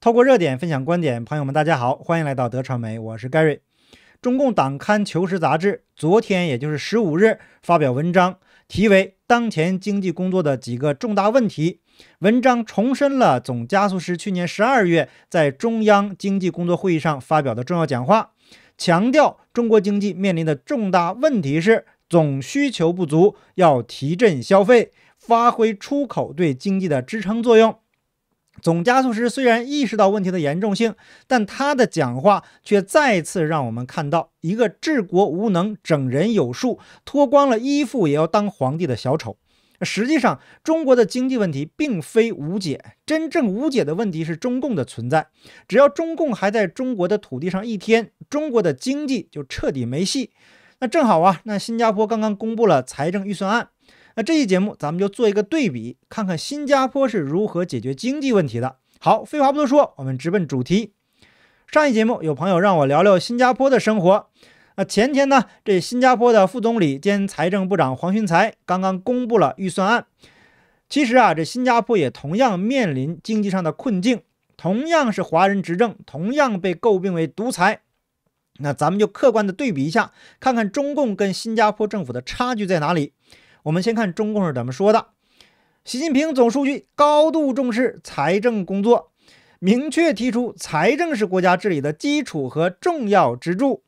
透过热点分享观点，朋友们，大家好，欢迎来到德传媒，我是 Gary。中共党刊《求实》杂志昨天，也就是十五日，发表文章，题为《当前经济工作的几个重大问题》。文章重申了总加速师去年十二月在中央经济工作会议上发表的重要讲话，强调中国经济面临的重大问题是总需求不足，要提振消费，发挥出口对经济的支撑作用。总加速师虽然意识到问题的严重性，但他的讲话却再次让我们看到一个治国无能、整人有术、脱光了衣服也要当皇帝的小丑。实际上，中国的经济问题并非无解，真正无解的问题是中共的存在。只要中共还在中国的土地上一天，中国的经济就彻底没戏。那正好啊，那新加坡刚刚公布了财政预算案。那这期节目咱们就做一个对比，看看新加坡是如何解决经济问题的。好，废话不多说，我们直奔主题。上一节目有朋友让我聊聊新加坡的生活。那前天呢，这新加坡的副总理兼财政部长黄循财刚刚公布了预算案。其实啊，这新加坡也同样面临经济上的困境，同样是华人执政，同样被诟病为独裁。那咱们就客观的对比一下，看看中共跟新加坡政府的差距在哪里。我们先看中共是怎么说的。习近平总书记高度重视财政工作，明确提出财政是国家治理的基础和重要支柱，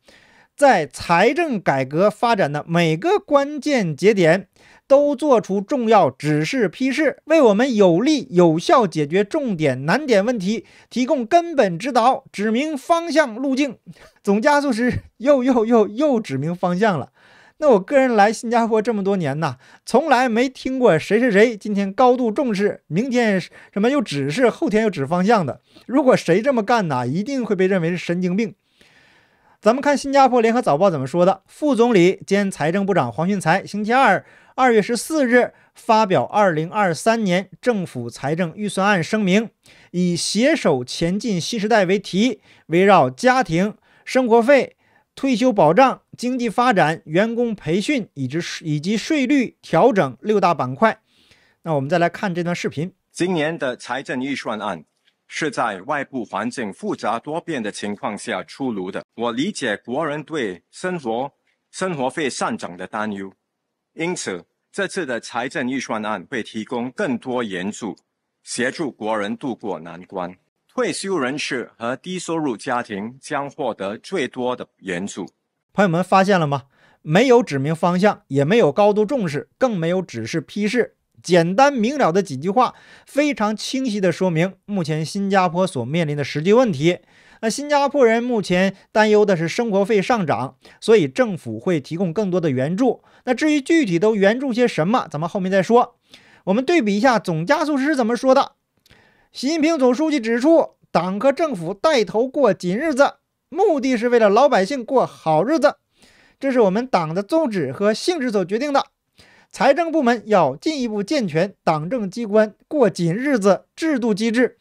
在财政改革发展的每个关键节点都做出重要指示批示，为我们有力有效解决重点难点问题提供根本指导、指明方向路径。总加速师又又又又指明方向了。那我个人来新加坡这么多年呢，从来没听过谁谁谁今天高度重视，明天什么又指示，后天又指方向的。如果谁这么干呢，一定会被认为是神经病。咱们看新加坡联合早报怎么说的：，副总理兼财政部长黄俊才星期二二月十四日发表二零二三年政府财政预算案声明，以携手前进新时代为题，围绕家庭生活费、退休保障。经济发展、员工培训，以及以及税率调整六大板块。那我们再来看这段视频。今年的财政预算案是在外部环境复杂多变的情况下出炉的。我理解国人对生活生活费上涨的担忧，因此这次的财政预算案会提供更多援助，协助国人度过难关。退休人士和低收入家庭将获得最多的援助。朋友们发现了吗？没有指明方向，也没有高度重视，更没有指示批示。简单明了的几句话，非常清晰地说明目前新加坡所面临的实际问题。那新加坡人目前担忧的是生活费上涨，所以政府会提供更多的援助。那至于具体都援助些什么，咱们后面再说。我们对比一下总加速师怎么说的。习近平总书记指出，党和政府带头过紧日子。目的是为了老百姓过好日子，这是我们党的宗旨和性质所决定的。财政部门要进一步健全党政机关过紧日子制度机制，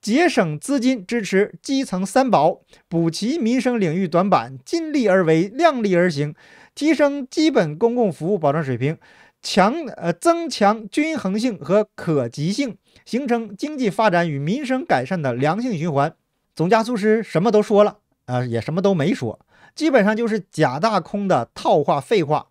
节省资金，支持基层三保，补齐民生领域短板，尽力而为，量力而行，提升基本公共服务保障水平，强呃增强均衡性和可及性，形成经济发展与民生改善的良性循环。总加速师什么都说了。啊，也什么都没说，基本上就是假大空的套话、废话，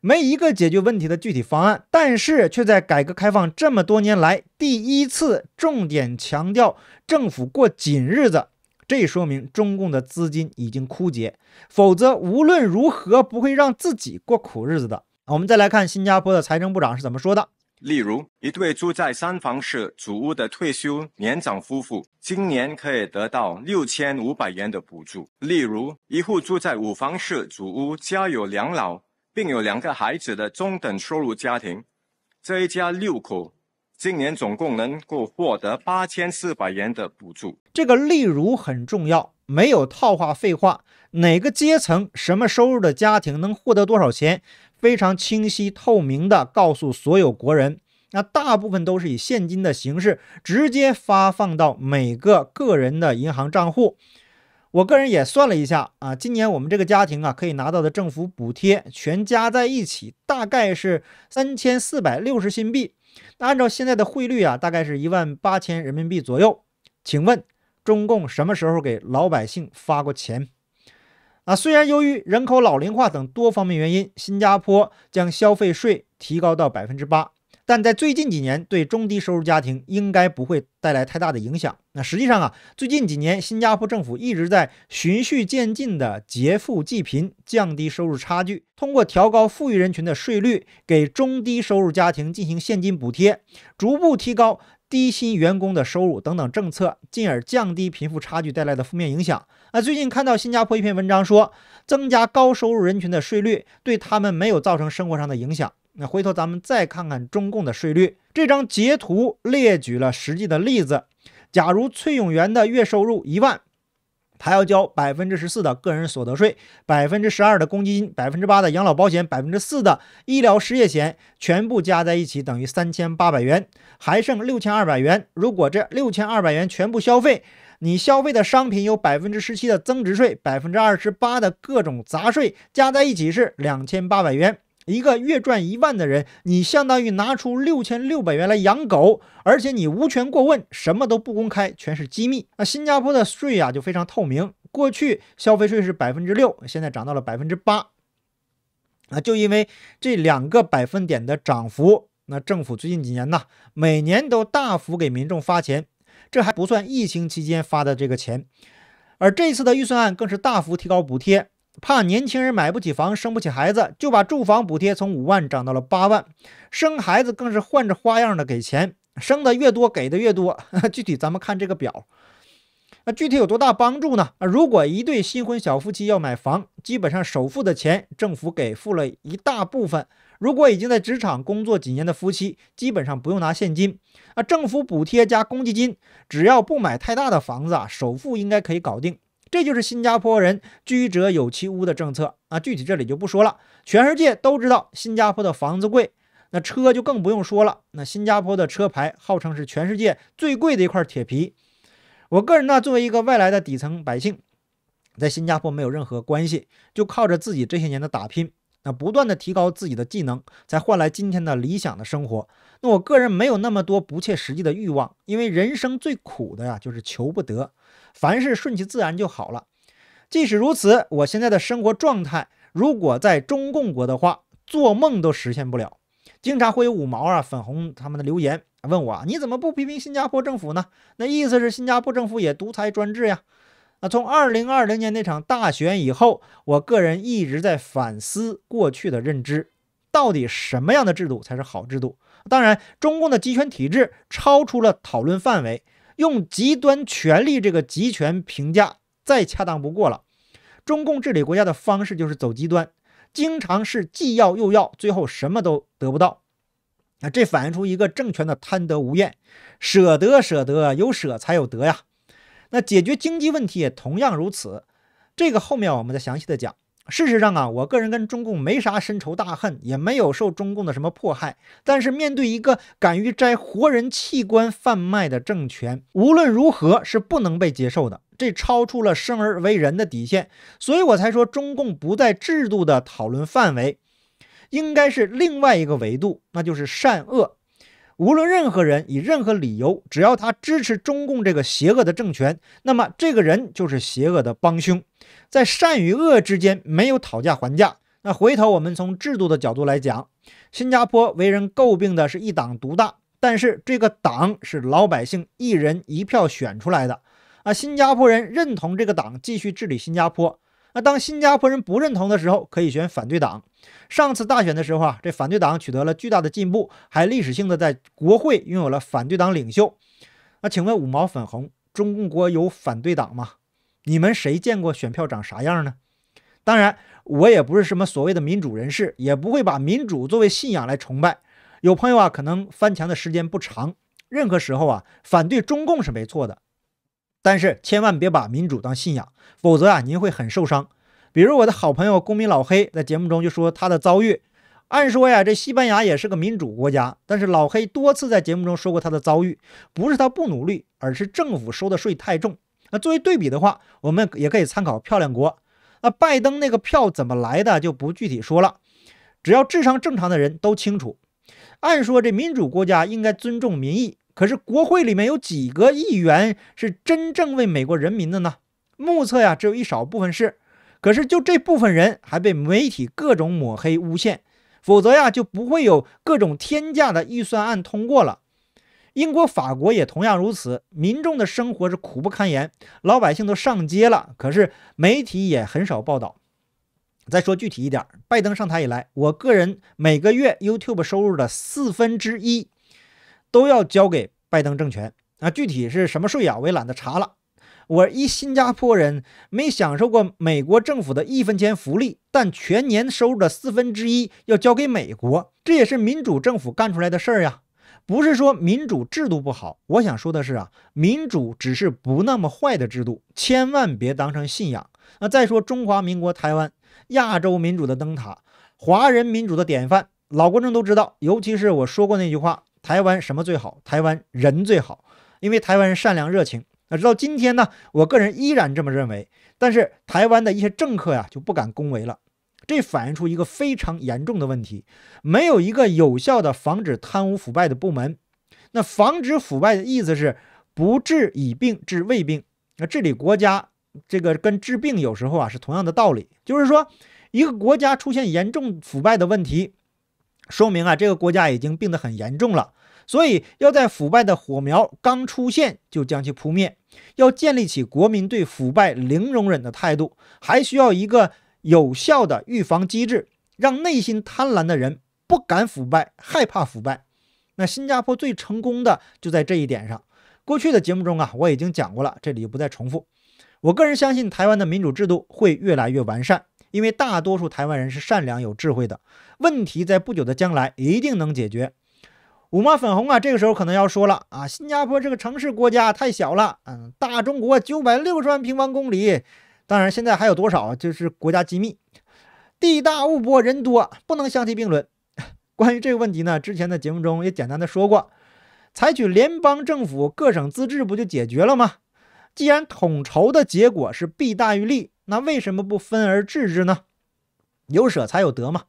没一个解决问题的具体方案。但是却在改革开放这么多年来第一次重点强调政府过紧日子，这说明中共的资金已经枯竭，否则无论如何不会让自己过苦日子的。我们再来看新加坡的财政部长是怎么说的。例如，一对住在三房式主屋的退休年长夫妇，今年可以得到六千五百元的补助。例如，一户住在五房式主屋、家有两老并有两个孩子的中等收入家庭，这一家六口，今年总共能够获得八千四百元的补助。这个例如很重要，没有套话、废话。哪个阶层、什么收入的家庭能获得多少钱？非常清晰透明的告诉所有国人，那大部分都是以现金的形式直接发放到每个个人的银行账户。我个人也算了一下啊，今年我们这个家庭啊可以拿到的政府补贴全加在一起，大概是三千四百六十新币，那按照现在的汇率啊，大概是一万八千人民币左右。请问中共什么时候给老百姓发过钱？啊，虽然由于人口老龄化等多方面原因，新加坡将消费税提高到百分之八，但在最近几年，对中低收入家庭应该不会带来太大的影响。那实际上啊，最近几年，新加坡政府一直在循序渐进的劫富济贫，降低收入差距，通过调高富裕人群的税率，给中低收入家庭进行现金补贴，逐步提高。低薪员工的收入等等政策，进而降低贫富差距带来的负面影响。那最近看到新加坡一篇文章说，增加高收入人群的税率对他们没有造成生活上的影响。那回头咱们再看看中共的税率。这张截图列举了实际的例子，假如崔永元的月收入一万。还要交百分之十四的个人所得税，百分之十二的公积金，百分之八的养老保险，百分之四的医疗失业险，全部加在一起等于三千八百元，还剩六千二百元。如果这六千二百元全部消费，你消费的商品有百分之十七的增值税，百分之二十八的各种杂税，加在一起是两千八百元。一个月赚一万的人，你相当于拿出六千六百元来养狗，而且你无权过问，什么都不公开，全是机密。那新加坡的税啊就非常透明，过去消费税是百分之六，现在涨到了百分之八。啊，就因为这两个百分点的涨幅，那政府最近几年呢，每年都大幅给民众发钱，这还不算疫情期间发的这个钱，而这次的预算案更是大幅提高补贴。怕年轻人买不起房、生不起孩子，就把住房补贴从五万涨到了八万，生孩子更是换着花样的给钱，生的越多给的越多。具体咱们看这个表。那具体有多大帮助呢？啊，如果一对新婚小夫妻要买房，基本上首付的钱政府给付了一大部分。如果已经在职场工作几年的夫妻，基本上不用拿现金。啊，政府补贴加公积金，只要不买太大的房子啊，首付应该可以搞定。这就是新加坡人居者有其屋的政策啊，具体这里就不说了。全世界都知道新加坡的房子贵，那车就更不用说了。那新加坡的车牌号称是全世界最贵的一块铁皮。我个人呢，作为一个外来的底层百姓，在新加坡没有任何关系，就靠着自己这些年的打拼，那不断的提高自己的技能，才换来今天的理想的生活。那我个人没有那么多不切实际的欲望，因为人生最苦的呀，就是求不得。凡事顺其自然就好了。即使如此，我现在的生活状态，如果在中共国的话，做梦都实现不了。经常会有五毛啊、粉红他们的留言问我：，你怎么不批评新加坡政府呢？那意思是新加坡政府也独裁专制呀？啊，从二零二零年那场大选以后，我个人一直在反思过去的认知，到底什么样的制度才是好制度？当然，中共的集权体制超出了讨论范围。用极端权力这个极权评价再恰当不过了。中共治理国家的方式就是走极端，经常是既要又要，最后什么都得不到。啊，这反映出一个政权的贪得无厌，舍得舍得，有舍才有得呀。那解决经济问题也同样如此，这个后面我们再详细的讲。事实上啊，我个人跟中共没啥深仇大恨，也没有受中共的什么迫害。但是面对一个敢于摘活人器官贩卖的政权，无论如何是不能被接受的，这超出了生而为人的底线。所以我才说，中共不在制度的讨论范围，应该是另外一个维度，那就是善恶。无论任何人以任何理由，只要他支持中共这个邪恶的政权，那么这个人就是邪恶的帮凶。在善与恶之间没有讨价还价。那回头我们从制度的角度来讲，新加坡为人诟病的是一党独大，但是这个党是老百姓一人一票选出来的啊，新加坡人认同这个党继续治理新加坡。那当新加坡人不认同的时候，可以选反对党。上次大选的时候啊，这反对党取得了巨大的进步，还历史性的在国会拥有了反对党领袖。那请问五毛粉红，中国有反对党吗？你们谁见过选票长啥样呢？当然，我也不是什么所谓的民主人士，也不会把民主作为信仰来崇拜。有朋友啊，可能翻墙的时间不长，任何时候啊，反对中共是没错的。但是千万别把民主当信仰，否则啊您会很受伤。比如我的好朋友公民老黑在节目中就说他的遭遇。按说呀，这西班牙也是个民主国家，但是老黑多次在节目中说过他的遭遇，不是他不努力，而是政府收的税太重。那作为对比的话，我们也可以参考漂亮国。那拜登那个票怎么来的就不具体说了，只要智商正常的人都清楚。按说这民主国家应该尊重民意。可是，国会里面有几个议员是真正为美国人民的呢？目测呀，只有一少部分是。可是，就这部分人还被媒体各种抹黑诬陷，否则呀，就不会有各种天价的预算案通过了。英国、法国也同样如此，民众的生活是苦不堪言，老百姓都上街了，可是媒体也很少报道。再说具体一点，拜登上台以来，我个人每个月 YouTube 收入的四分之一。都要交给拜登政权啊！具体是什么税呀？我也懒得查了。我一新加坡人没享受过美国政府的一分钱福利，但全年收入的四分之一要交给美国，这也是民主政府干出来的事儿呀！不是说民主制度不好，我想说的是啊，民主只是不那么坏的制度，千万别当成信仰。那再说中华民国台湾，亚洲民主的灯塔，华人民主的典范，老观众都知道，尤其是我说过那句话。台湾什么最好？台湾人最好，因为台湾人善良热情。那直到今天呢，我个人依然这么认为。但是台湾的一些政客呀，就不敢恭维了。这反映出一个非常严重的问题：没有一个有效的防止贪污腐败的部门。那防止腐败的意思是不治已病，治未病。那治理国家，这个跟治病有时候啊是同样的道理，就是说一个国家出现严重腐败的问题。说明啊，这个国家已经病得很严重了，所以要在腐败的火苗刚出现就将其扑灭，要建立起国民对腐败零容忍的态度，还需要一个有效的预防机制，让内心贪婪的人不敢腐败、害怕腐败。那新加坡最成功的就在这一点上。过去的节目中啊，我已经讲过了，这里不再重复。我个人相信台湾的民主制度会越来越完善。因为大多数台湾人是善良有智慧的，问题在不久的将来一定能解决。五毛粉红啊，这个时候可能要说了啊，新加坡这个城市国家太小了，嗯，大中国九百六十万平方公里，当然现在还有多少就是国家机密，地大物博人多，不能相提并论。关于这个问题呢，之前的节目中也简单的说过，采取联邦政府各省自治不就解决了吗？既然统筹的结果是弊大于利。那为什么不分而治之呢？有舍才有得嘛。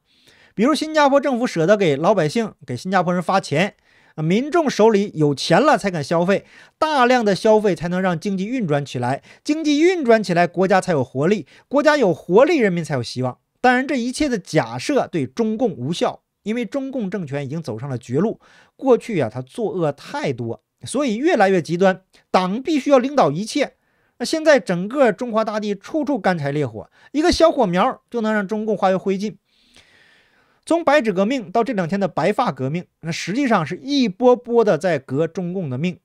比如新加坡政府舍得给老百姓、给新加坡人发钱，民众手里有钱了才敢消费，大量的消费才能让经济运转起来，经济运转起来国家才有活力，国家有活力人民才有希望。当然，这一切的假设对中共无效，因为中共政权已经走上了绝路。过去啊，他作恶太多，所以越来越极端，党必须要领导一切。现在整个中华大地处处干柴烈火，一个小火苗就能让中共化为灰烬。从白纸革命到这两天的白发革命，那实际上是一波波的在革中共的命。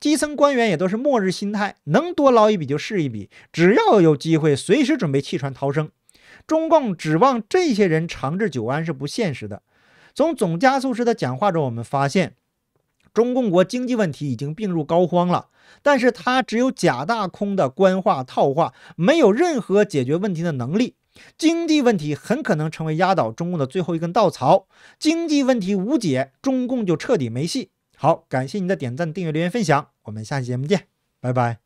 基层官员也都是末日心态，能多捞一笔就是一笔，只要有机会，随时准备弃船逃生。中共指望这些人长治久安是不现实的。从总加速师的讲话中，我们发现。中共国经济问题已经病入膏肓了，但是它只有假大空的官话套话，没有任何解决问题的能力。经济问题很可能成为压倒中共的最后一根稻草。经济问题无解，中共就彻底没戏。好，感谢您的点赞、订阅、留言、分享，我们下期节目见，拜拜。